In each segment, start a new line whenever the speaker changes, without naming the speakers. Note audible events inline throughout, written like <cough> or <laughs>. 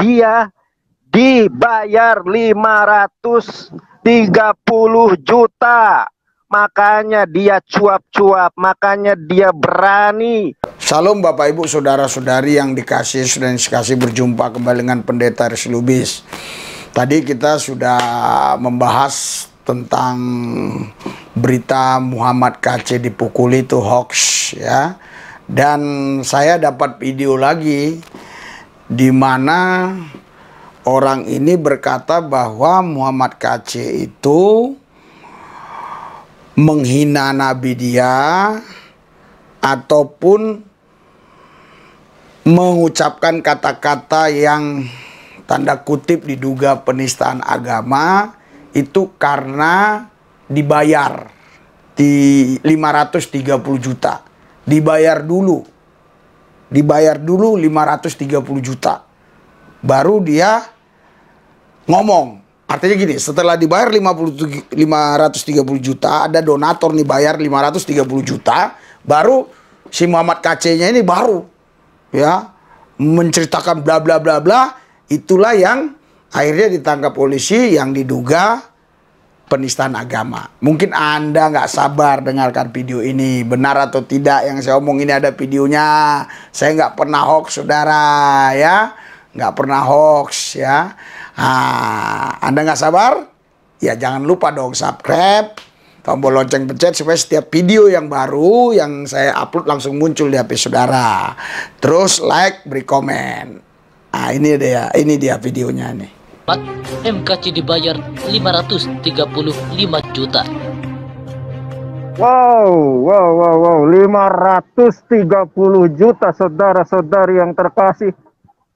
dia dibayar 530 juta. Makanya dia cuap-cuap, makanya dia berani. Salam Bapak Ibu Saudara-saudari yang dikasih dan dikasih berjumpa kembali dengan Pendeta Aris Tadi kita sudah membahas tentang berita Muhammad KC dipukuli itu hoax ya. Dan saya dapat video lagi di mana orang ini berkata bahwa Muhammad KC itu menghina nabi dia ataupun mengucapkan kata-kata yang tanda kutip diduga penistaan agama itu karena dibayar di 530 juta dibayar dulu dibayar dulu 530 juta. Baru dia ngomong. Artinya gini, setelah dibayar 50, 530 juta, ada donator nih bayar 530 juta, baru si Muhammad KC-nya ini baru ya menceritakan bla bla bla bla, itulah yang akhirnya ditangkap polisi yang diduga penistaan agama. Mungkin Anda nggak sabar dengarkan video ini. Benar atau tidak yang saya omong ini ada videonya. Saya nggak pernah hoax, saudara. Ya, nggak pernah hoax, ya. Ah, Anda nggak sabar? Ya, jangan lupa dong subscribe, tombol lonceng pencet supaya setiap video yang baru yang saya upload langsung muncul di HP saudara. Terus like, beri komen. Nah, ini dia, ini dia videonya nih. MKC dibayar 535 juta. Wow, wow, wow, wow, 530 juta saudara-saudari yang terkasih.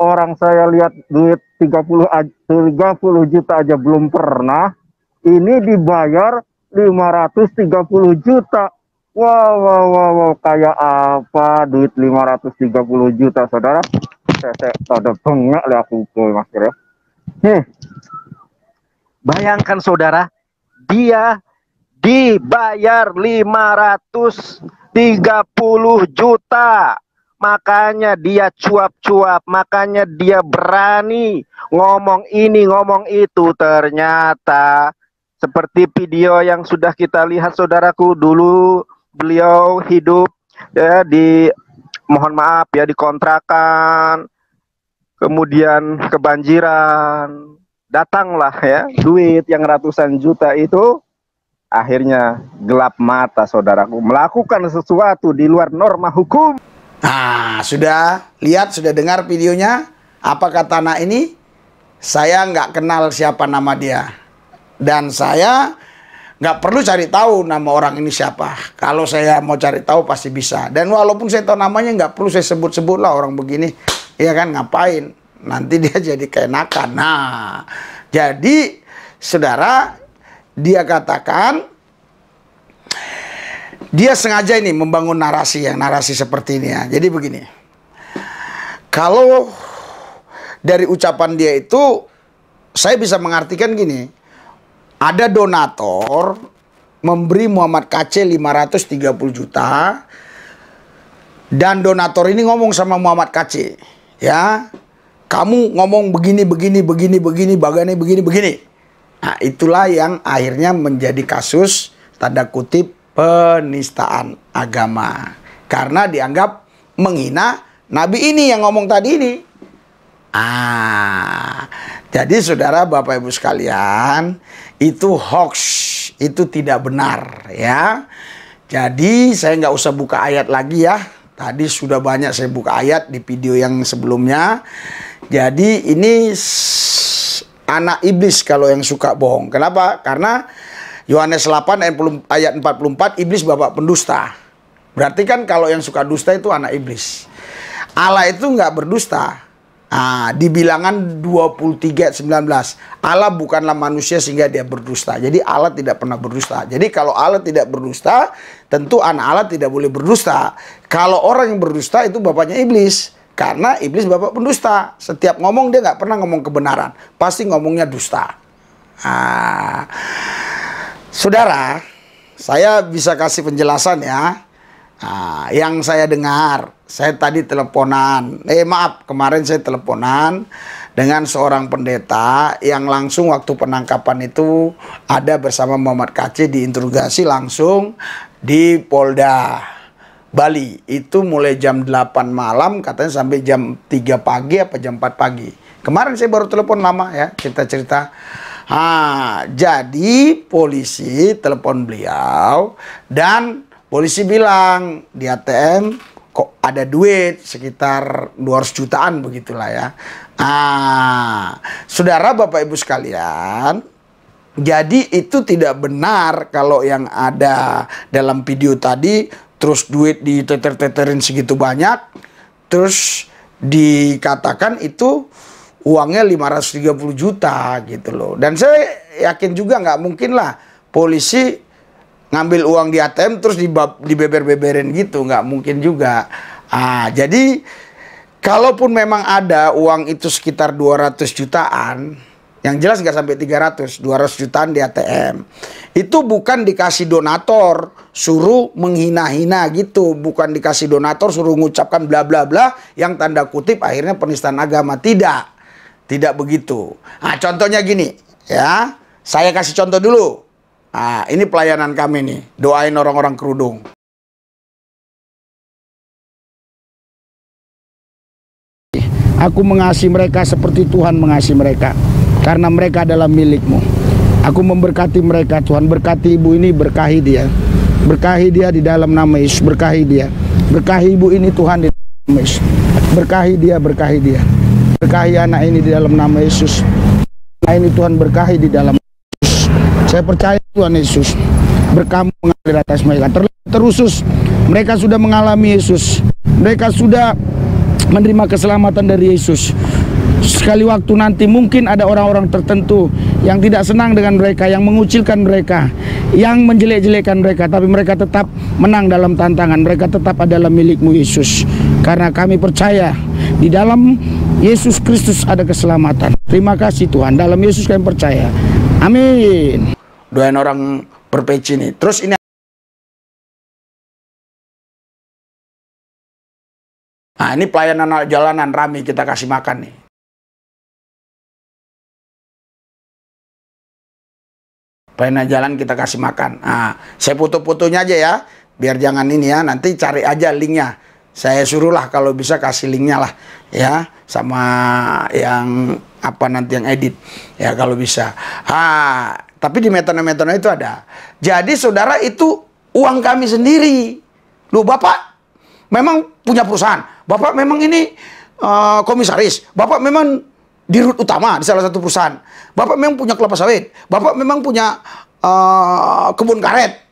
Orang saya lihat duit 30 30 juta aja belum pernah. Ini dibayar 530 juta. Wow, wow, wow, wow, kayak apa duit 530 juta, saudara? Saya, saya, saya, saya, lah saya, mas ya. Hmm. Bayangkan saudara, dia dibayar 530 juta. Makanya dia cuap-cuap, makanya dia berani ngomong ini, ngomong itu. Ternyata seperti video yang sudah kita lihat saudaraku dulu beliau hidup ya di mohon maaf ya di kontrakan kemudian kebanjiran, datanglah ya duit yang ratusan juta itu akhirnya gelap mata saudaraku melakukan sesuatu di luar norma hukum. Nah, sudah lihat, sudah dengar videonya? Apa kata anak ini? Saya nggak kenal siapa nama dia. Dan saya nggak perlu cari tahu nama orang ini siapa. Kalau saya mau cari tahu pasti bisa. Dan walaupun saya tahu namanya nggak perlu saya sebut-sebut lah orang begini. Iya kan ngapain? Nanti <laughs> dia jadi keenakan. Nah, jadi saudara dia katakan dia sengaja ini membangun narasi yang narasi seperti ini ya. Jadi begini. Kalau dari ucapan dia itu saya bisa mengartikan gini. Ada donator memberi Muhammad KC 530 juta dan donator ini ngomong sama Muhammad KC ya kamu ngomong begini begini begini begini bagaimana begini begini nah itulah yang akhirnya menjadi kasus tanda kutip penistaan agama karena dianggap menghina nabi ini yang ngomong tadi ini ah jadi saudara bapak ibu sekalian itu hoax itu tidak benar ya jadi saya nggak usah buka ayat lagi ya Tadi sudah banyak saya buka ayat di video yang sebelumnya. Jadi ini anak iblis kalau yang suka bohong. Kenapa? Karena Yohanes 8 ayat 44 iblis bapak pendusta. Berarti kan kalau yang suka dusta itu anak iblis. Allah itu nggak berdusta. Ah, di bilangan 23:19, Allah bukanlah manusia sehingga dia berdusta. Jadi Allah tidak pernah berdusta. Jadi kalau Allah tidak berdusta, tentu anak Allah tidak boleh berdusta. Kalau orang yang berdusta itu bapaknya iblis. Karena iblis bapak pendusta. Setiap ngomong dia nggak pernah ngomong kebenaran. Pasti ngomongnya dusta. Ah. Saudara, saya bisa kasih penjelasan ya. Nah, yang saya dengar, saya tadi teleponan, eh maaf, kemarin saya teleponan dengan seorang pendeta yang langsung waktu penangkapan itu ada bersama Muhammad Kaci diinterogasi langsung di Polda Bali. Itu mulai jam 8 malam katanya sampai jam 3 pagi apa jam 4 pagi. Kemarin saya baru telepon lama ya, cerita-cerita. Ha, ah, jadi polisi telepon beliau dan Polisi bilang di ATM kok ada duit sekitar 200 jutaan begitulah ya. Ah, saudara Bapak Ibu sekalian, jadi itu tidak benar kalau yang ada dalam video tadi terus duit diteter-teterin segitu banyak terus dikatakan itu uangnya 530 juta gitu loh. Dan saya yakin juga nggak mungkin lah polisi ngambil uang di ATM terus dibeber-beberin gitu nggak mungkin juga ah jadi kalaupun memang ada uang itu sekitar 200 jutaan yang jelas nggak sampai 300 200 jutaan di ATM itu bukan dikasih donator suruh menghina-hina gitu bukan dikasih donator suruh mengucapkan bla bla bla yang tanda kutip akhirnya penistaan agama tidak tidak begitu nah contohnya gini ya saya kasih contoh dulu Nah, ini pelayanan kami nih. Doain orang-orang kerudung. Aku mengasihi mereka seperti Tuhan mengasihi mereka. Karena mereka adalah milikmu. Aku memberkati mereka, Tuhan. Berkati ibu ini, berkahi dia. Berkahi dia di dalam nama Yesus. Berkahi dia. Berkahi ibu ini, Tuhan, di dalam nama Yesus. Berkahi dia, berkahi dia. Berkahi anak ini di dalam nama Yesus. Anak ini Tuhan berkahi di dalam saya percaya Tuhan Yesus berkamu mengalir atas mereka. Ter terusus mereka sudah mengalami Yesus. Mereka sudah menerima keselamatan dari Yesus. Sekali waktu nanti mungkin ada orang-orang tertentu yang tidak senang dengan mereka, yang mengucilkan mereka, yang menjelek-jelekan mereka, tapi mereka tetap menang dalam tantangan. Mereka tetap adalah milikmu Yesus. Karena kami percaya di dalam Yesus Kristus ada keselamatan. Terima kasih Tuhan. Dalam Yesus kami percaya. Amin doain orang berpeci nih. Terus ini Nah, ini pelayanan jalanan rame kita kasih makan nih. Pelayanan jalan kita kasih makan. Nah, saya foto-fotonya aja ya, biar jangan ini ya. Nanti cari aja linknya. Saya suruhlah kalau bisa kasih linknya lah ya, sama yang apa nanti yang edit ya kalau bisa. Ah, tapi di metode-metode itu ada. Jadi saudara itu uang kami sendiri. Lu bapak memang punya perusahaan. Bapak memang ini uh, komisaris. Bapak memang di utama di salah satu perusahaan. Bapak memang punya kelapa sawit. Bapak memang punya uh, kebun karet.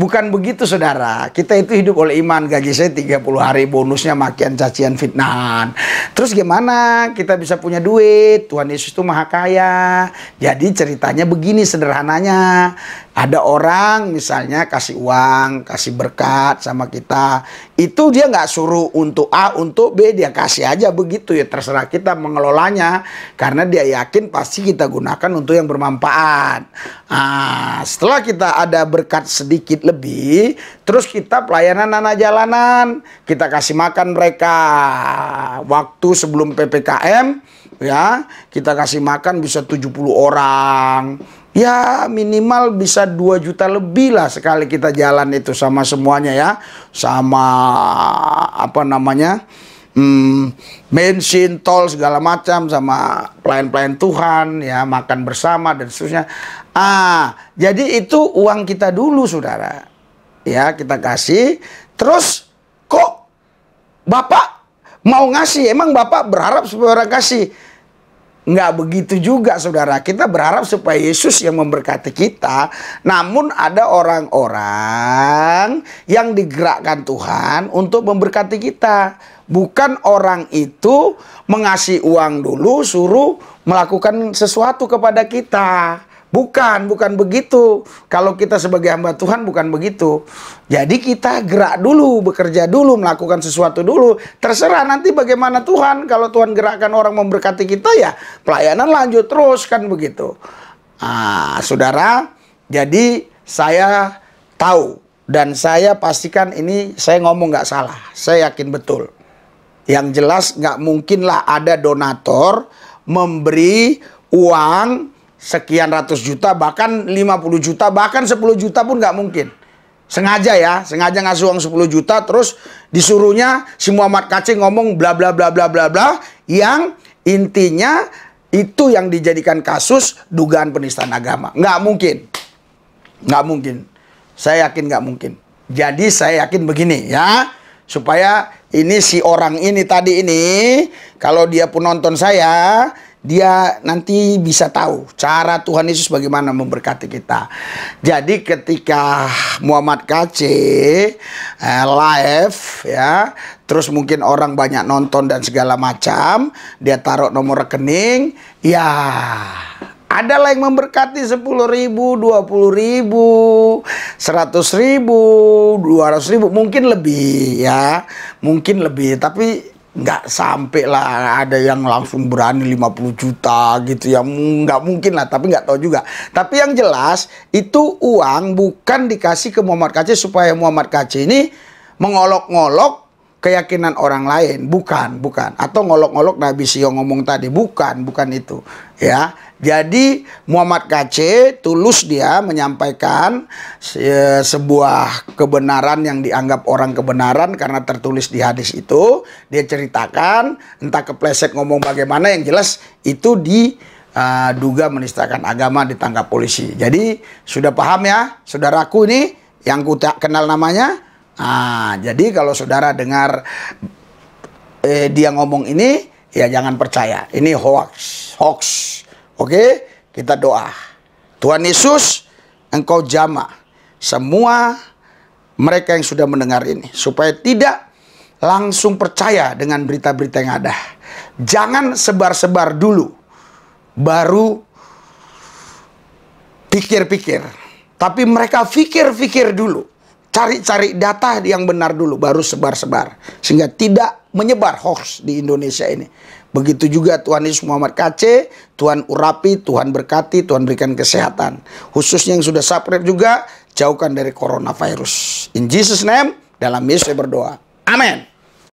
Bukan begitu saudara, kita itu hidup oleh iman, gaji saya 30 hari, bonusnya makian cacian fitnah. Terus gimana kita bisa punya duit? Tuhan Yesus itu maha kaya. Jadi ceritanya begini sederhananya, ada orang misalnya kasih uang, kasih berkat sama kita. Itu dia nggak suruh untuk A, untuk B. Dia kasih aja begitu ya. Terserah kita mengelolanya. Karena dia yakin pasti kita gunakan untuk yang bermanfaat. Nah, setelah kita ada berkat sedikit lebih. Terus kita pelayanan anak jalanan. Kita kasih makan mereka. Waktu sebelum PPKM ya kita kasih makan bisa 70 orang Ya minimal bisa 2 juta lebih lah sekali kita jalan itu sama semuanya ya. Sama apa namanya? Hmm, bensin, tol segala macam sama pelayan-pelayan Tuhan ya, makan bersama dan seterusnya. Ah, jadi itu uang kita dulu Saudara. Ya, kita kasih terus kok Bapak mau ngasih? Emang Bapak berharap supaya orang kasih? nggak begitu juga saudara kita berharap supaya Yesus yang memberkati kita namun ada orang-orang yang digerakkan Tuhan untuk memberkati kita bukan orang itu mengasih uang dulu suruh melakukan sesuatu kepada kita Bukan, bukan begitu. Kalau kita sebagai hamba Tuhan bukan begitu. Jadi kita gerak dulu, bekerja dulu, melakukan sesuatu dulu. Terserah nanti bagaimana Tuhan. Kalau Tuhan gerakkan orang memberkati kita ya pelayanan lanjut terus kan begitu. Ah, saudara, jadi saya tahu dan saya pastikan ini saya ngomong nggak salah. Saya yakin betul. Yang jelas nggak mungkinlah ada donator memberi uang sekian ratus juta bahkan 50 juta bahkan 10 juta pun nggak mungkin sengaja ya sengaja ngasih uang 10 juta terus disuruhnya si Muhammad Kacing ngomong bla bla bla bla bla bla yang intinya itu yang dijadikan kasus dugaan penistaan agama nggak mungkin nggak mungkin saya yakin nggak mungkin jadi saya yakin begini ya supaya ini si orang ini tadi ini kalau dia pun nonton saya dia nanti bisa tahu cara Tuhan Yesus bagaimana memberkati kita. Jadi ketika Muhammad KC eh, live ya, terus mungkin orang banyak nonton dan segala macam, dia taruh nomor rekening, ya adalah yang memberkati 10 ribu, 20 ribu, 100 ribu, 200 ribu, mungkin lebih ya, mungkin lebih. Tapi nggak sampai lah ada yang langsung berani 50 juta gitu ya nggak mungkin lah tapi nggak tahu juga tapi yang jelas itu uang bukan dikasih ke Muhammad KC supaya Muhammad KC ini mengolok-ngolok keyakinan orang lain, bukan, bukan. Atau ngolok-ngolok Nabi Sio ngomong tadi, bukan, bukan itu. Ya, jadi Muhammad KC tulus dia menyampaikan se eh, sebuah kebenaran yang dianggap orang kebenaran karena tertulis di hadis itu. Dia ceritakan, entah kepleset ngomong bagaimana yang jelas itu di uh, duga menistakan agama ditangkap polisi. Jadi sudah paham ya, saudaraku ini yang ku tak kenal namanya Nah, jadi kalau saudara dengar eh, dia ngomong ini, ya jangan percaya. Ini hoax, hoax. Oke, kita doa. Tuhan Yesus, Engkau jama semua mereka yang sudah mendengar ini supaya tidak langsung percaya dengan berita-berita yang ada. Jangan sebar-sebar dulu, baru pikir-pikir. Tapi mereka pikir-pikir dulu cari-cari data yang benar dulu baru sebar-sebar sehingga tidak menyebar hoax di Indonesia ini. Begitu juga Tuhan Yesus Muhammad KC, Tuhan urapi, Tuhan berkati, Tuhan berikan kesehatan. Khususnya yang sudah subscribe juga jauhkan dari coronavirus. In Jesus name, dalam Yesus saya berdoa. Amin.